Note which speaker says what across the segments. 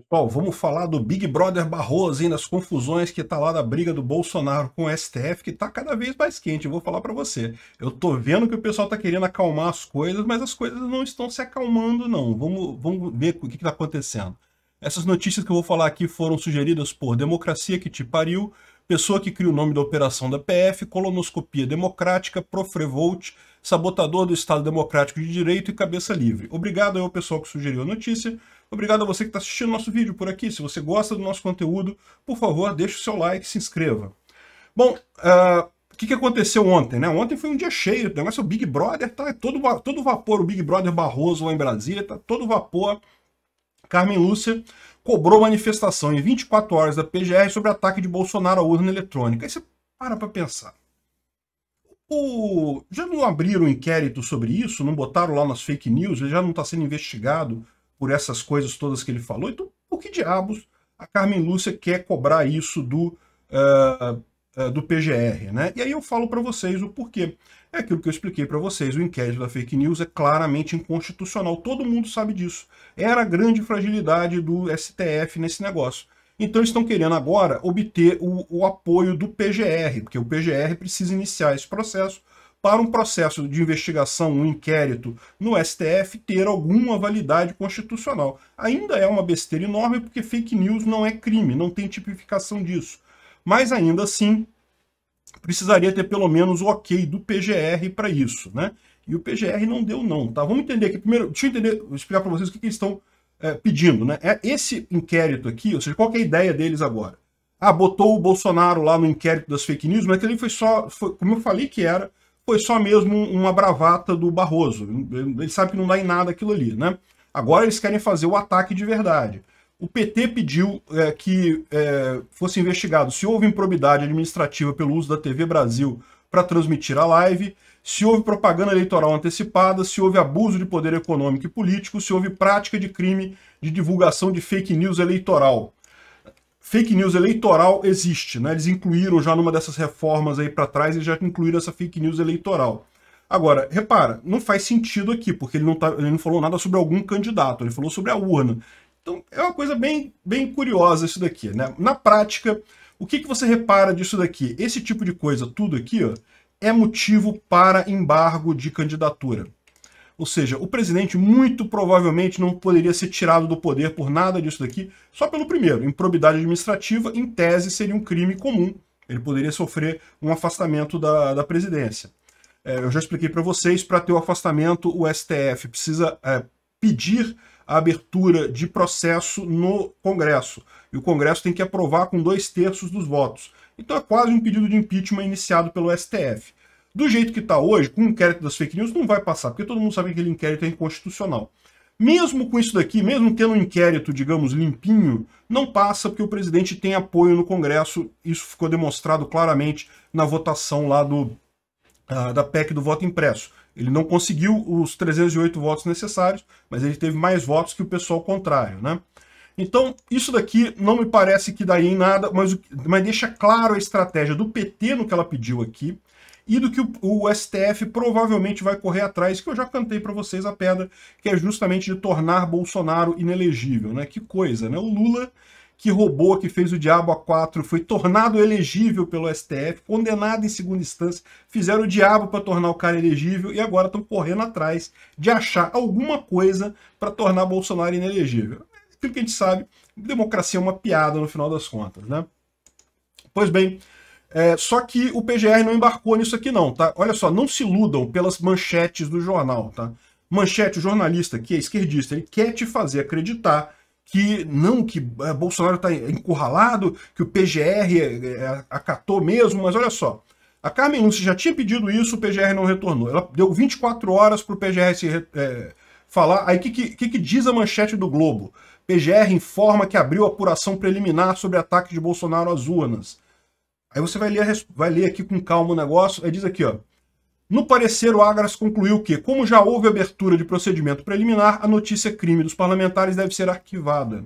Speaker 1: Pessoal, vamos falar do Big Brother Barroso e nas confusões que tá lá da briga do Bolsonaro com o STF, que tá cada vez mais quente, eu vou falar para você. Eu tô vendo que o pessoal tá querendo acalmar as coisas, mas as coisas não estão se acalmando, não. Vamos, vamos ver o que, que tá acontecendo. Essas notícias que eu vou falar aqui foram sugeridas por Democracia que te pariu, pessoa que cria o nome da operação da PF, colonoscopia democrática, Profrevolt, sabotador do Estado Democrático de Direito e cabeça livre. Obrigado ao pessoal que sugeriu a notícia, obrigado a você que está assistindo nosso vídeo por aqui. Se você gosta do nosso conteúdo, por favor, deixe o seu like e se inscreva. Bom, ah, o uh, que, que aconteceu ontem? Né? Ontem foi um dia cheio, o negócio é o Big Brother, tá é todo, todo vapor, o Big Brother Barroso lá em Brasília, tá todo vapor. Carmen Lúcia cobrou manifestação em 24 horas da PGR sobre ataque de Bolsonaro à urna eletrônica. Aí você para para pensar. O... Já não abriram um inquérito sobre isso? Não botaram lá nas fake news? Ele já não está sendo investigado por essas coisas todas que ele falou? Então, por que diabos a Carmen Lúcia quer cobrar isso do uh, eh, do PGR, né? E aí eu falo para vocês o porquê. É aquilo que eu expliquei para vocês, o inquérito da fake news é claramente inconstitucional, todo mundo sabe disso. Era a grande fragilidade do STF nesse negócio. Então estão querendo agora obter o, o apoio do PGR, porque o PGR precisa iniciar esse processo para um processo de investigação, um inquérito no STF ter alguma validade constitucional. Ainda é uma besteira enorme porque fake news não é crime, não tem tipificação disso mas ainda assim precisaria ter pelo menos o ok do PGR para isso, né? E o PGR não deu não, tá? Vamos entender aqui primeiro, deixa eu entender, vou explicar para vocês o que, que eles estão é, pedindo, né? É esse inquérito aqui, ou seja, qual é a ideia deles agora? Ah, botou o Bolsonaro lá no inquérito das fake news, mas aquele foi só, foi, como eu falei que era, foi só mesmo uma bravata do Barroso. Ele sabe que não dá em nada aquilo ali, né? Agora eles querem fazer o ataque de verdade o PT pediu é, que é, fosse investigado se houve improbidade administrativa pelo uso da TV Brasil para transmitir a live, se houve propaganda eleitoral antecipada, se houve abuso de poder econômico e político, se houve prática de crime de divulgação de fake news eleitoral. Fake news eleitoral existe, né? Eles incluíram já numa dessas reformas aí para trás, eles já incluíram essa fake news eleitoral. Agora, repara, não faz sentido aqui, porque ele não, tá, ele não falou nada sobre algum candidato, ele falou sobre a urna. Então é uma coisa bem, bem curiosa isso daqui, né? Na prática, o que, que você repara disso daqui? Esse tipo de coisa, tudo aqui, ó, é motivo para embargo de candidatura. Ou seja, o presidente muito provavelmente não poderia ser tirado do poder por nada disso daqui, só pelo primeiro. Improbidade administrativa, em tese, seria um crime comum. Ele poderia sofrer um afastamento da, da presidência. É, eu já expliquei para vocês, para ter o afastamento, o STF precisa é, pedir a abertura de processo no Congresso. E o Congresso tem que aprovar com dois terços dos votos. Então é quase um pedido de impeachment iniciado pelo STF. Do jeito que está hoje, com o inquérito das fake news, não vai passar, porque todo mundo sabe que aquele inquérito é inconstitucional. Mesmo com isso daqui, mesmo tendo um inquérito, digamos, limpinho, não passa porque o presidente tem apoio no Congresso. Isso ficou demonstrado claramente na votação lá do, uh, da PEC do voto impresso. Ele não conseguiu os 308 votos necessários, mas ele teve mais votos que o pessoal contrário, né? Então, isso daqui não me parece que daria em nada, mas, mas deixa claro a estratégia do PT no que ela pediu aqui e do que o, o STF provavelmente vai correr atrás, que eu já cantei para vocês a pedra, que é justamente de tornar Bolsonaro inelegível, né? Que coisa, né? O Lula que roubou, que fez o diabo a quatro, foi tornado elegível pelo STF, condenado em segunda instância, fizeram o diabo para tornar o cara elegível e agora estão correndo atrás de achar alguma coisa para tornar Bolsonaro inelegível. Aquilo que a gente sabe, democracia é uma piada no final das contas, né? Pois bem, é, só que o PGR não embarcou nisso aqui não, tá? Olha só, não se iludam pelas manchetes do jornal, tá? Manchete, o jornalista que é esquerdista, ele quer te fazer acreditar que não, que eh, Bolsonaro está encurralado, que o PGR eh, eh, acatou mesmo, mas olha só. A Carmen Lúcia já tinha pedido isso, o PGR não retornou. Ela deu 24 horas para o PGR se, é, falar. Aí o que, que, que, diz a manchete do Globo? PGR informa que abriu apuração preliminar sobre ataque de Bolsonaro às urnas. Aí você vai ler, vai ler aqui com calma o negócio, aí diz aqui, ó. No parecer, o Agras concluiu que, como já houve abertura de procedimento preliminar, a notícia crime dos parlamentares deve ser arquivada.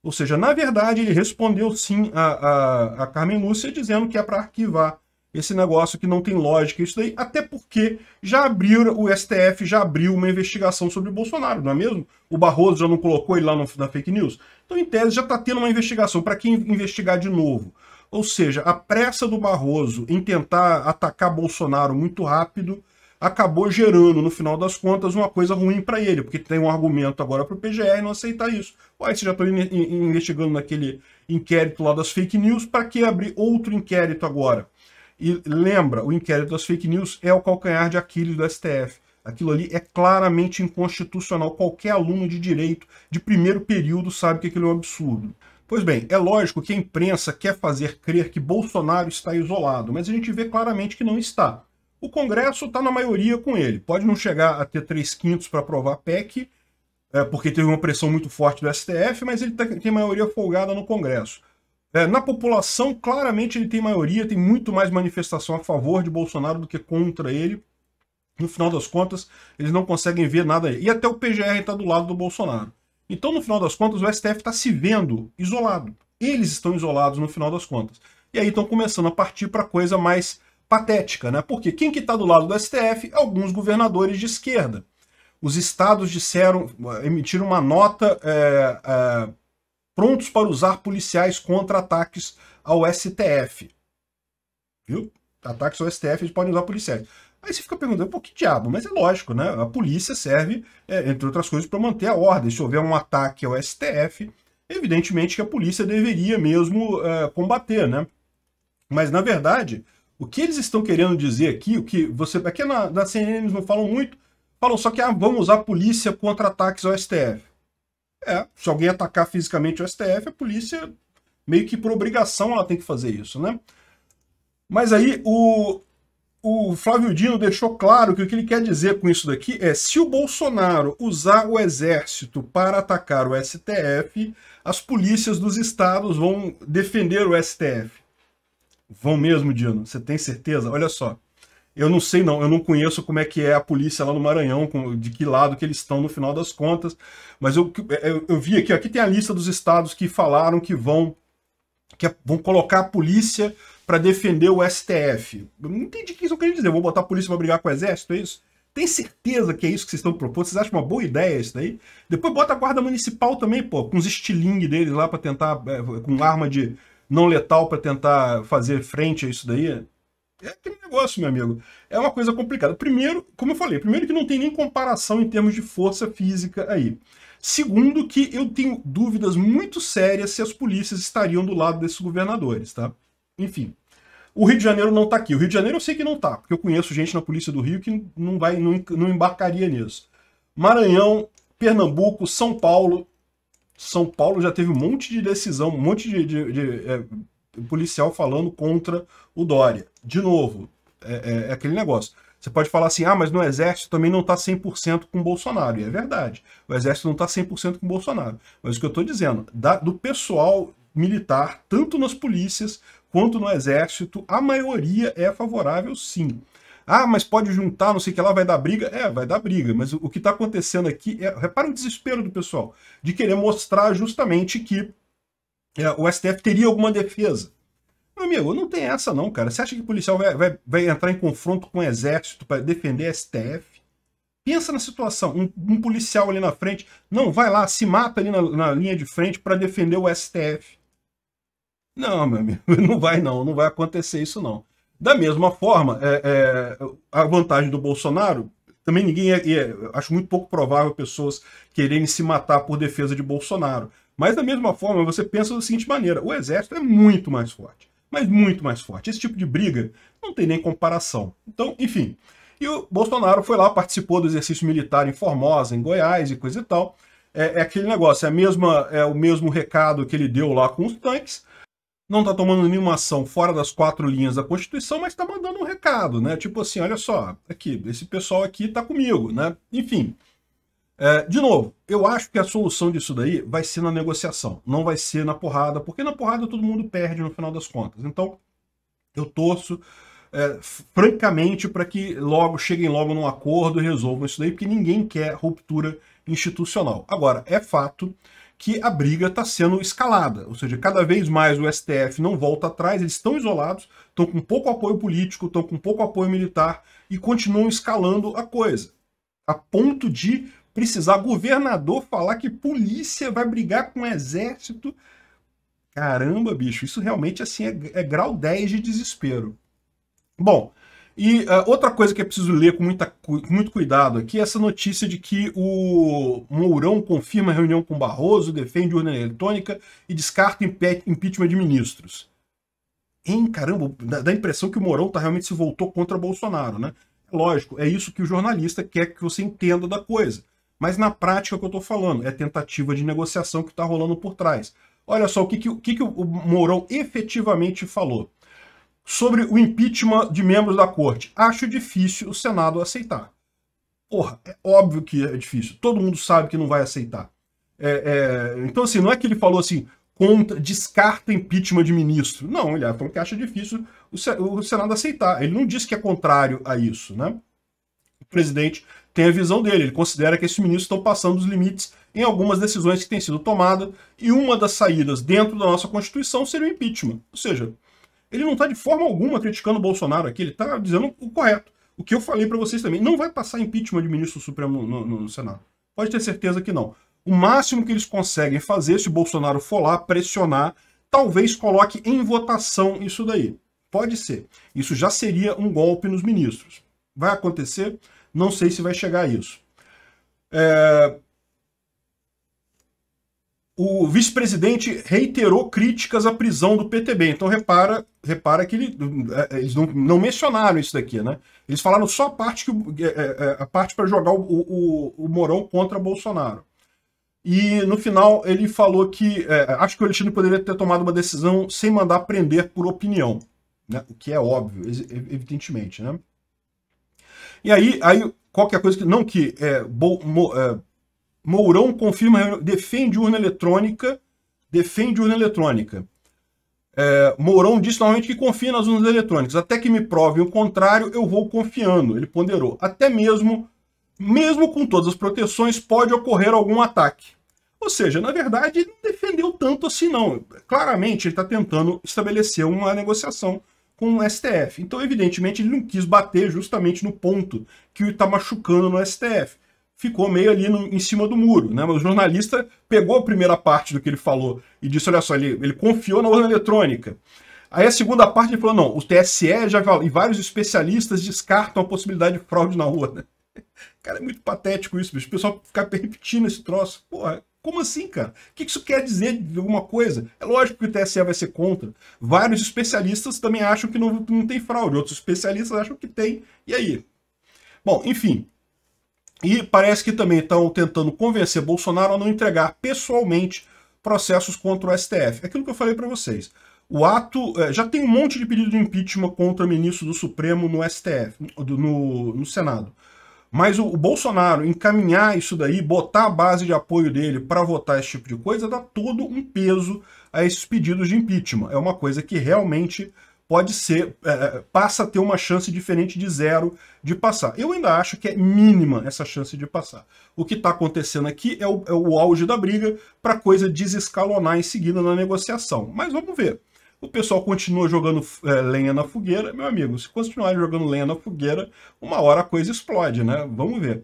Speaker 1: Ou seja, na verdade, ele respondeu sim a, a, a Carmen Lúcia dizendo que é para arquivar esse negócio que não tem lógica isso daí, até porque já abriu, o STF já abriu uma investigação sobre o Bolsonaro, não é mesmo? O Barroso já não colocou ele lá no, na fake news. Então, em tese, já está tendo uma investigação. Para quem investigar de novo? Ou seja, a pressa do Barroso em tentar atacar Bolsonaro muito rápido acabou gerando, no final das contas, uma coisa ruim para ele, porque tem um argumento agora para o PGR não aceitar isso. Uai, você já está investigando naquele inquérito lá das fake news, para que abrir outro inquérito agora? E lembra, o inquérito das fake news é o calcanhar de Aquiles do STF. Aquilo ali é claramente inconstitucional. Qualquer aluno de direito de primeiro período sabe que aquilo é um absurdo. Pois bem, é lógico que a imprensa quer fazer crer que Bolsonaro está isolado, mas a gente vê claramente que não está. O Congresso está na maioria com ele. Pode não chegar a ter três quintos para aprovar a PEC, é, porque teve uma pressão muito forte do STF, mas ele tá, tem maioria folgada no Congresso. É, na população, claramente ele tem maioria, tem muito mais manifestação a favor de Bolsonaro do que contra ele. No final das contas, eles não conseguem ver nada. E até o PGR está do lado do Bolsonaro. Então, no final das contas, o STF está se vendo isolado. Eles estão isolados no final das contas. E aí estão começando a partir para coisa mais patética, né? Porque quem que está do lado do STF? Alguns governadores de esquerda. Os estados disseram, emitiram uma nota é, é, prontos para usar policiais contra ataques ao STF. Viu? Ataques ao STF, eles podem usar policiais. Aí você fica perguntando, pô, que diabo? Mas é lógico, né? A polícia serve, é, entre outras coisas, para manter a ordem. Se houver um ataque ao STF, evidentemente que a polícia deveria mesmo é, combater, né? Mas, na verdade, o que eles estão querendo dizer aqui, o que você... Aqui na, na CNN eles não falam muito, falam só que ah, vamos usar a polícia contra ataques ao STF. É, se alguém atacar fisicamente o STF, a polícia, meio que por obrigação, ela tem que fazer isso, né? Mas aí o, o Flávio Dino deixou claro que o que ele quer dizer com isso daqui é se o Bolsonaro usar o exército para atacar o STF, as polícias dos estados vão defender o STF. Vão mesmo, Dino? Você tem certeza? Olha só. Eu não sei não, eu não conheço como é que é a polícia lá no Maranhão, de que lado que eles estão no final das contas, mas eu, é, eu, eu vi aqui, ó, aqui tem a lista dos estados que falaram que vão que é, vão colocar a polícia para defender o STF. Eu não entendi o que isso quer dizer. Eu vou botar a polícia para brigar com o exército, é isso? Tem certeza que é isso que vocês estão propondo? Vocês acham uma boa ideia isso daí? Depois bota a guarda municipal também, pô, com os estilingue deles lá para tentar, é, com arma de não letal para tentar fazer frente a isso daí. É aquele negócio, meu amigo. É uma coisa complicada. Primeiro, como eu falei, primeiro que não tem nem comparação em termos de força física aí. Segundo, que eu tenho dúvidas muito sérias se as polícias estariam do lado desses governadores, tá? Enfim. O Rio de Janeiro não está aqui. O Rio de Janeiro eu sei que não está, porque eu conheço gente na Polícia do Rio que não, vai, não, não embarcaria nisso. Maranhão, Pernambuco, São Paulo. São Paulo já teve um monte de decisão, um monte de, de, de é, policial falando contra o Dória. De novo, é, é, é aquele negócio. Você pode falar assim, ah, mas no Exército também não está 100% com o Bolsonaro. E é verdade, o Exército não está 100% com o Bolsonaro. Mas o que eu estou dizendo, da, do pessoal militar, tanto nas polícias quanto no Exército, a maioria é favorável sim. Ah, mas pode juntar, não sei o que lá, vai dar briga. É, vai dar briga, mas o que está acontecendo aqui é. Repara o desespero do pessoal, de querer mostrar justamente que é, o STF teria alguma defesa. Meu amigo, não tem essa não, cara. Você acha que o policial vai, vai, vai entrar em confronto com o exército para defender STF? Pensa na situação, um, um, policial ali na frente, não, vai lá, se mata ali na, na linha de frente para defender o STF. Não, meu amigo, não vai não, não vai acontecer isso não. Da mesma forma, é, é, a vantagem do Bolsonaro, também ninguém, é, acho muito pouco provável pessoas quererem se matar por defesa de Bolsonaro. Mas da mesma forma, você pensa da seguinte maneira, o exército é muito mais forte, mas muito mais forte. Esse tipo de briga não tem nem comparação. Então, enfim, e o Bolsonaro foi lá, participou do exercício militar em Formosa, em Goiás e coisa e tal. É, é aquele negócio, é, mesma, é o mesmo recado que ele deu lá com os tanques, não está tomando nenhuma ação fora das quatro linhas da Constituição, mas está mandando um recado, né? Tipo assim, olha só, aqui, esse pessoal aqui está comigo, né? Enfim, é, de novo, eu acho que a solução disso daí vai ser na negociação, não vai ser na porrada, porque na porrada todo mundo perde no final das contas. Então, eu torço é, francamente para que logo cheguem logo num acordo e resolvam isso daí, porque ninguém quer ruptura institucional. Agora, é fato que a briga está sendo escalada, ou seja, cada vez mais o STF não volta atrás, eles estão isolados, estão com pouco apoio político, estão com pouco apoio militar e continuam escalando a coisa, a ponto de precisar governador falar que polícia vai brigar com o exército. Caramba, bicho, isso realmente assim é, é grau 10 de desespero. Bom, e uh, outra coisa que é preciso ler com muita, muito cuidado aqui é essa notícia de que o Mourão confirma reunião com Barroso, defende urna eletrônica e descarta impeachment de ministros. Em caramba, dá a impressão que o Mourão tá, realmente se voltou contra Bolsonaro, né? Lógico, é isso que o jornalista quer que você entenda da coisa. Mas na prática que eu estou falando, é tentativa de negociação que está rolando por trás. Olha só o que, que, que, que o Mourão efetivamente falou sobre o impeachment de membros da corte. Acho difícil o Senado aceitar. Porra, é óbvio que é difícil. Todo mundo sabe que não vai aceitar. É, é, então, assim, não é que ele falou assim, contra, descarta impeachment de ministro. Não, ele falou que acha difícil o, o Senado aceitar. Ele não disse que é contrário a isso, né? O presidente tem a visão dele. Ele considera que esses ministros estão passando os limites em algumas decisões que têm sido tomadas e uma das saídas dentro da nossa Constituição seria o impeachment. Ou seja, ele não está de forma alguma criticando o Bolsonaro aqui, ele está dizendo o correto. O que eu falei para vocês também. Não vai passar impeachment de ministro supremo no, no, no Senado. Pode ter certeza que não. O máximo que eles conseguem fazer, se o Bolsonaro for lá pressionar, talvez coloque em votação isso daí. Pode ser. Isso já seria um golpe nos ministros. Vai acontecer? Não sei se vai chegar a isso. É, o vice-presidente reiterou críticas à prisão do PTB. Então repara, repara que ele, é, eles não, não, mencionaram isso daqui, né? Eles falaram só a parte que é, é, a parte para jogar o, o, o, Morão contra Bolsonaro. E no final ele falou que é, acho que o Alexandre poderia ter tomado uma decisão sem mandar prender por opinião, né? O que é óbvio, evidentemente, né? E aí, aí qualquer coisa que não que é, Mo, é Mourão confirma, defende urna eletrônica, defende urna eletrônica. É, Mourão disse normalmente que confia nas urnas eletrônicas. Até que me provem o contrário, eu vou confiando. Ele ponderou. Até mesmo, mesmo com todas as proteções, pode ocorrer algum ataque. Ou seja, na verdade, ele não defendeu tanto assim, não. Claramente, ele está tentando estabelecer uma negociação com o STF. Então, evidentemente, ele não quis bater justamente no ponto que está machucando no STF ficou meio ali no, em cima do muro, né? Mas o jornalista pegou a primeira parte do que ele falou e disse, olha só, ele, ele confiou na urna eletrônica. Aí a segunda parte ele falou, não, o TSE já e vários especialistas descartam a possibilidade de fraude na urna. Cara, é muito patético isso, bicho. O pessoal ficar repetindo esse troço. Porra, como assim, cara? O que isso quer dizer de alguma coisa? É lógico que o TSE vai ser contra. Vários especialistas também acham que não, não tem fraude, outros especialistas acham que tem. E aí? Bom, enfim, e parece que também estão tentando convencer Bolsonaro a não entregar pessoalmente processos contra o STF. É aquilo que eu falei para vocês. O ato é, já tem um monte de pedido de impeachment contra ministro do Supremo no STF, no, no Senado. Mas o, o, Bolsonaro encaminhar isso daí, botar a base de apoio dele para votar esse tipo de coisa, dá todo um peso a esses pedidos de impeachment. É uma coisa que realmente pode ser, é, é, passa a ter uma chance diferente de zero de passar. Eu ainda acho que é mínima essa chance de passar. O que está acontecendo aqui é o, é o auge da briga para coisa desescalonar em seguida na negociação. Mas vamos ver. O pessoal continua jogando é, lenha na fogueira. Meu amigo, se continuarem jogando lenha na fogueira, uma hora a coisa explode, né? Vamos ver.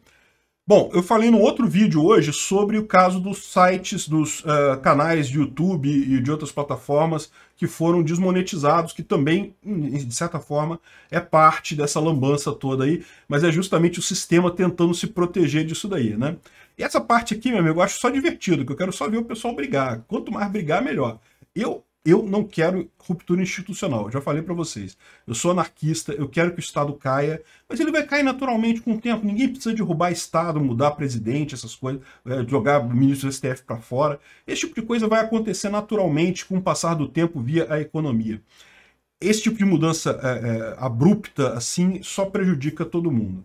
Speaker 1: Bom, eu falei no outro vídeo hoje sobre o caso dos sites, dos uh, canais de YouTube e de outras plataformas que foram desmonetizados, que também, de certa forma, é parte dessa lambança toda aí, mas é justamente o sistema tentando se proteger disso daí, né? E essa parte aqui, meu amigo, eu acho só divertido, que eu quero só ver o pessoal brigar. Quanto mais brigar, melhor. Eu eu não quero ruptura institucional. Eu já falei para vocês. Eu sou anarquista, eu quero que o Estado caia, mas ele vai cair naturalmente com o tempo. Ninguém precisa derrubar Estado, mudar presidente, essas coisas, é, jogar ministro do STF para fora. Esse tipo de coisa vai acontecer naturalmente com o passar do tempo via a economia. Esse tipo de mudança é, é, abrupta assim só prejudica todo mundo.